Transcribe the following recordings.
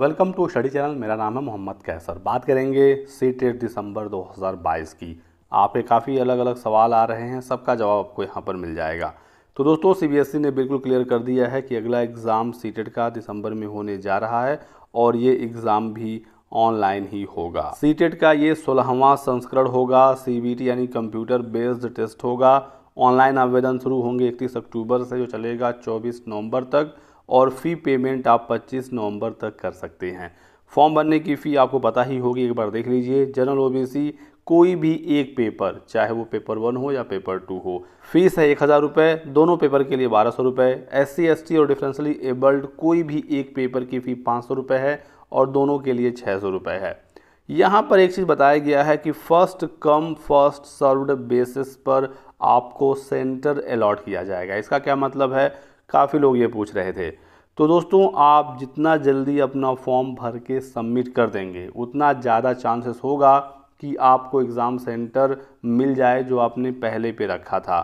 welcome to study channel मेरा नाम है मोहम्मद कैसर बात करेंगे सी टेट दिसंबर 2022 की आपके काफ़ी अलग अलग सवाल आ रहे हैं सबका जवाब आपको यहाँ पर मिल जाएगा तो दोस्तों सीबीएसई e ने बिल्कुल क्लियर कर दिया है कि अगला एग्ज़ाम सी टेट का दिसंबर में होने जा रहा है और ये एग्ज़ाम भी ऑनलाइन ही होगा सी टेट का ये सोलहवा संस्करण होगा सी यानी कंप्यूटर बेस्ड टेस्ट होगा ऑनलाइन आवेदन शुरू होंगे इकतीस अक्टूबर से जो चलेगा चौबीस नवम्बर तक और फ़ी पेमेंट आप 25 नवंबर तक कर सकते हैं फॉर्म भरने की फ़ी आपको पता ही होगी एक बार देख लीजिए जनरल ओबीसी कोई भी एक पेपर चाहे वो पेपर वन हो या पेपर टू हो फीस है एक हज़ार रुपये दोनों पेपर के लिए बारह सौ रुपये एस सी और डिफरेंशली एबल्ड कोई भी एक पेपर की फ़ी पाँच सौ रुपये है और दोनों के लिए छः सौ रुपये है यहाँ पर एक चीज़ बताया गया है कि first come first served basis पर आपको सेंटर अलॉट किया जाएगा इसका क्या मतलब है काफ़ी लोग ये पूछ रहे थे तो दोस्तों आप जितना जल्दी अपना फॉर्म भर के सबमिट कर देंगे उतना ज़्यादा चांसेस होगा कि आपको एग्ज़ाम सेंटर मिल जाए जो आपने पहले पे रखा था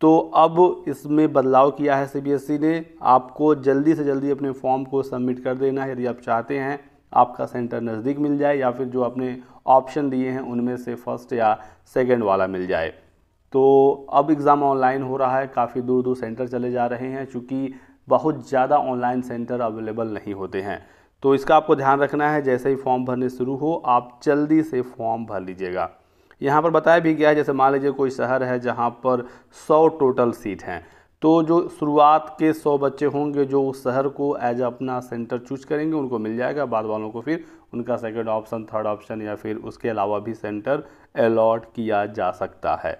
तो अब इसमें बदलाव किया है सीबीएसई e ने आपको जल्दी से जल्दी अपने फॉर्म को सबमिट कर देना है यदि आप चाहते हैं आपका सेंटर नज़दीक मिल जाए या फिर जो आपने ऑप्शन दिए हैं उनमें से फर्स्ट या सेकेंड वाला मिल जाए तो अब एग्ज़ाम ऑनलाइन हो रहा है काफ़ी दूर दूर सेंटर चले जा रहे हैं चूँकि बहुत ज़्यादा ऑनलाइन सेंटर अवेलेबल नहीं होते हैं तो इसका आपको ध्यान रखना है जैसे ही फॉर्म भरने शुरू हो आप जल्दी से फॉर्म भर लीजिएगा यहाँ पर बताया भी गया है जैसे मान लीजिए कोई शहर है जहाँ पर सौ टोटल सीट हैं तो जो शुरुआत के सौ बच्चे होंगे जो उस शहर को एज अपना सेंटर चूज करेंगे उनको मिल जाएगा बाद वालों को फिर उनका सेकेंड ऑप्शन थर्ड ऑप्शन या फिर उसके अलावा भी सेंटर अलॉट किया जा सकता है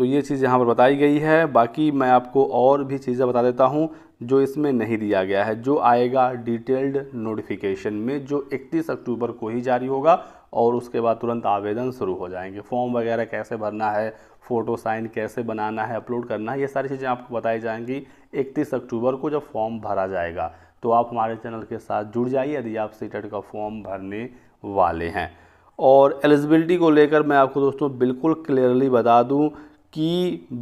तो ये चीज़ यहाँ पर बताई गई है बाकी मैं आपको और भी चीज़ें बता देता हूँ जो इसमें नहीं दिया गया है जो आएगा डिटेल्ड नोटिफिकेशन में जो 31 अक्टूबर को ही जारी होगा और उसके बाद तुरंत आवेदन शुरू हो जाएंगे फॉर्म वगैरह कैसे भरना है फ़ोटो साइन कैसे बनाना है अपलोड करना है ये सारी चीज़ें आपको बताई जाएंगी इकतीस अक्टूबर को जब फॉर्म भरा जाएगा तो आप हमारे चैनल के साथ जुड़ जाइए यदि आप सीटेट का फॉर्म भरने वाले हैं और एलिजिबिलिटी को लेकर मैं आपको दोस्तों बिल्कुल क्लियरली बता दूं कि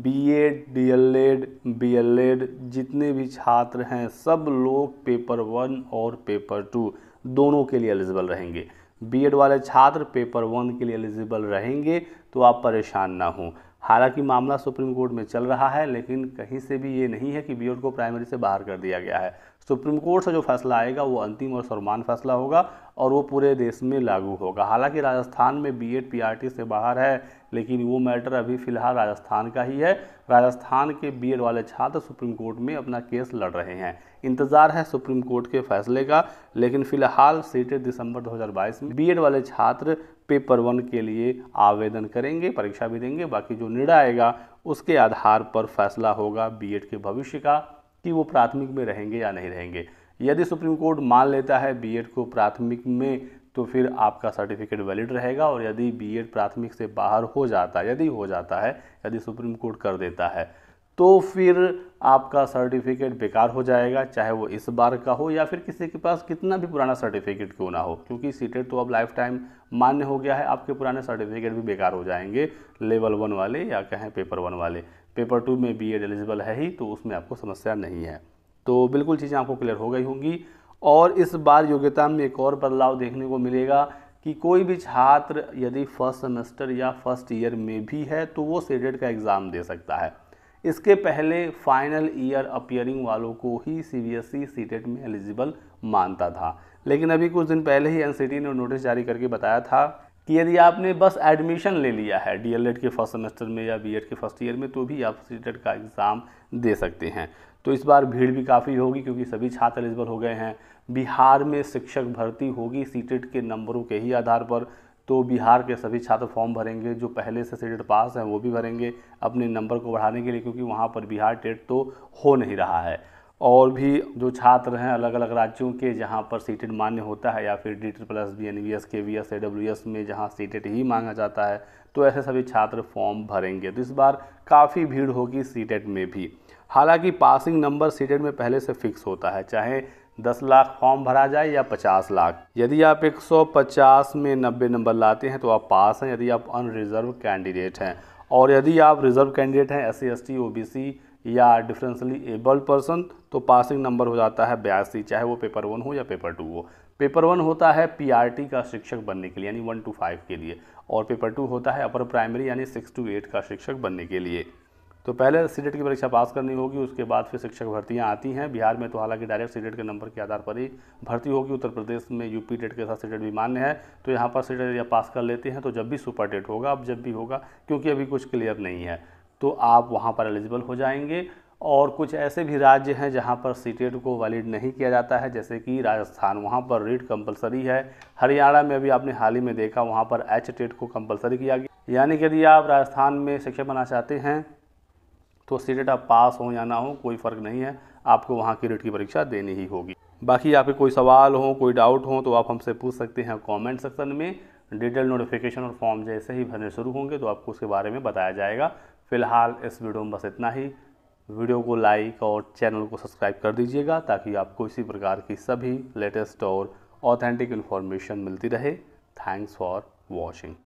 बीएड डीएलएड बीएलएड जितने भी छात्र हैं सब लोग पेपर वन और पेपर टू दोनों के लिए एलिजिबल रहेंगे बीएड वाले छात्र पेपर वन के लिए एलिजिबल रहेंगे तो आप परेशान ना हों हालांकि मामला सुप्रीम कोर्ट में चल रहा है लेकिन कहीं से भी ये नहीं है कि बीएड को प्राइमरी से बाहर कर दिया गया है सुप्रीम कोर्ट से जो फैसला आएगा वो अंतिम और सर्वमान फैसला होगा और वो पूरे देश में लागू होगा हालांकि राजस्थान में B Ed P R T से बाहर है लेकिन वो मैटर अभी फ़िलहाल राजस्थान का ही है राजस्थान के बी एड वाले छात्र सुप्रीम कोर्ट में अपना केस लड़ रहे हैं इंतज़ार है सुप्रीम कोर्ट के फैसले का लेकिन फ़िलहाल सीटे दिसंबर 2022 में बी एड वाले छात्र पेपर वन के लिए आवेदन करेंगे परीक्षा भी देंगे बाकी जो निर्णय आएगा उसके आधार पर फैसला होगा बी के भविष्य का कि वो प्राथमिक में रहेंगे या नहीं रहेंगे यदि सुप्रीम कोर्ट मान लेता है बीएड को प्राथमिक में तो फिर आपका सर्टिफिकेट वैलिड रहेगा और यदि बीएड प्राथमिक से बाहर हो जाता है यदि हो जाता है यदि सुप्रीम कोर्ट कर देता है तो फिर आपका सर्टिफिकेट बेकार हो जाएगा चाहे वो इस बार का हो या फिर किसी के पास कितना भी पुराना सर्टिफिकेट क्यों ना हो क्योंकि सीटेट तो अब लाइफ टाइम मान्य हो गया है आपके पुराने सर्टिफिकेट भी बेकार हो जाएंगे लेवल वन वाले या कहें पेपर वन वाले पेपर टू में बी एड एलिजिबल है ही तो उसमें आपको समस्या नहीं है तो बिल्कुल चीज़ें आपको क्लियर हो गई होंगी और इस बार योग्यता में एक और बदलाव देखने को मिलेगा कि कोई भी छात्र यदि फर्स्ट सेमेस्टर या फर्स्ट ईयर में भी है तो वो सीटेट e का एग्ज़ाम दे सकता है इसके पहले फाइनल ईयर अपियरिंग वालों को ही सीबीएसई सीटेट e e में एलिजिबल मानता था लेकिन अभी कुछ दिन पहले ही एनसीटी e ने नोटिस जारी करके बताया था कि यदि आपने बस एडमिशन ले लिया है डीएलएड के फर्स्ट सेमेस्टर में या बीएड के फर्स्ट ईयर में तो भी आप सीटेट का एग्ज़ाम दे सकते हैं तो इस बार भीड़ भी काफ़ी होगी क्योंकि सभी छात्र एलिजिबल हो गए हैं बिहार में शिक्षक भर्ती होगी सीटेट के नंबरों के ही आधार पर तो बिहार के सभी छात्र फॉर्म भरेंगे जो पहले से सीटेट पास हैं वो भी भरेंगे अपने नंबर को बढ़ाने के लिए क्योंकि वहाँ पर बिहार टेट तो हो नहीं रहा है और भी जो छात्र हैं अलग अलग राज्यों के जहाँ पर सीटेट मान्य होता है या फिर D T plus B N V S K V S A W S में जहाँ सीटेट ही मांगा जाता है तो ऐसे सभी छात्र फॉर्म भरेंगे तो इस बार काफ़ी भीड़ होगी सीटेट में भी हालांकि पासिंग नंबर सीटेट में पहले से फिक्स होता है चाहे दस लाख फॉर्म भरा जाए या पचास लाख यदि आप एक सौ पचास में नब्बे नंबर लाते हैं तो आप पास हैं यदि आप अनरिजर्व कैंडिडेट हैं और यदि आप रिजर्व कैंडिडेट हैं S C S T O B C या डिफरेंसली एबल्ड पर्सन तो पासिंग नंबर हो जाता है बयासी चाहे वो पेपर वन हो या पेपर टू हो पेपर वन होता है पी का शिक्षक बनने के लिए यानी वन टू फाइव के लिए और पेपर टू होता है अपर प्राइमरी यानी सिक्स टू एट का शिक्षक बनने के लिए तो पहले सीडेट की परीक्षा पास करनी होगी उसके बाद फिर शिक्षक भर्तियाँ आती हैं बिहार में तो हालांकि डायरेक्ट सीडेट के नंबर के आधार पर ही भर्ती होगी उत्तर प्रदेश में यूपी टेट के साथ सीडेट भी मान्य है तो यहाँ पर सीडेट या पास कर लेते हैं तो जब भी सुपर डेट होगा अब जब भी होगा क्योंकि अभी कुछ क्लियर नहीं है तो आप वहाँ पर एलिजिबल हो जाएंगे और कुछ ऐसे भी राज्य हैं जहाँ पर सी को वैलिड नहीं किया जाता है जैसे कि राजस्थान वहाँ पर रीट कंपलसरी है हरियाणा में अभी आपने हाल ही में देखा वहाँ पर एच टेट को कंपलसरी किया गया यानी कि यदि आप राजस्थान में शिक्षक बना चाहते हैं तो सीटेट आप पास हो या ना हो कोई फ़र्क नहीं है आपको वहाँ की रेट की परीक्षा देनी ही होगी बाकी आपके कोई सवाल हो कोई डाउट हो तो आप हमसे पूछ सकते हैं कमेंट सेक्शन में डिटेल नोटिफिकेशन और फॉर्म जैसे ही भरने शुरू होंगे तो आपको उसके बारे में बताया जाएगा फिलहाल इस वीडियो में बस इतना ही वीडियो को लाइक और चैनल को सब्सक्राइब कर दीजिएगा ताकि आपको इसी प्रकार की सभी लेटेस्ट और ऑथेंटिक इन्फॉर्मेशन मिलती रहे थैंक्स फॉर वॉचिंग